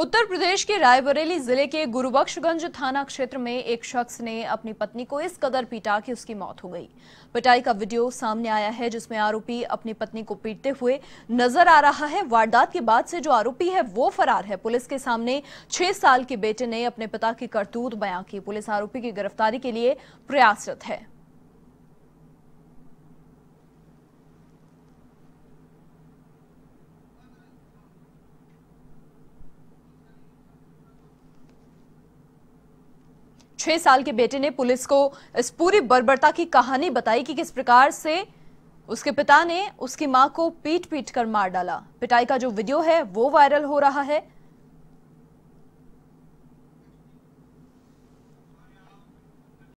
उत्तर प्रदेश के रायबरेली जिले के गुरुबक्शगंज थाना क्षेत्र में एक शख्स ने अपनी पत्नी को इस कदर पीटा कि उसकी मौत हो गई पिटाई का वीडियो सामने आया है जिसमें आरोपी अपनी पत्नी को पीटते हुए नजर आ रहा है वारदात के बाद से जो आरोपी है वो फरार है पुलिस के सामने छह साल के बेटे ने अपने पिता की करतूत बयां की पुलिस आरोपी की गिरफ्तारी के लिए प्रयासरत है छह साल के बेटे ने पुलिस को इस पूरी बर्बरता की कहानी बताई कि किस प्रकार से उसके पिता ने उसकी मां को पीट पीट कर मार डाला पिटाई का जो वीडियो है वो वायरल हो रहा है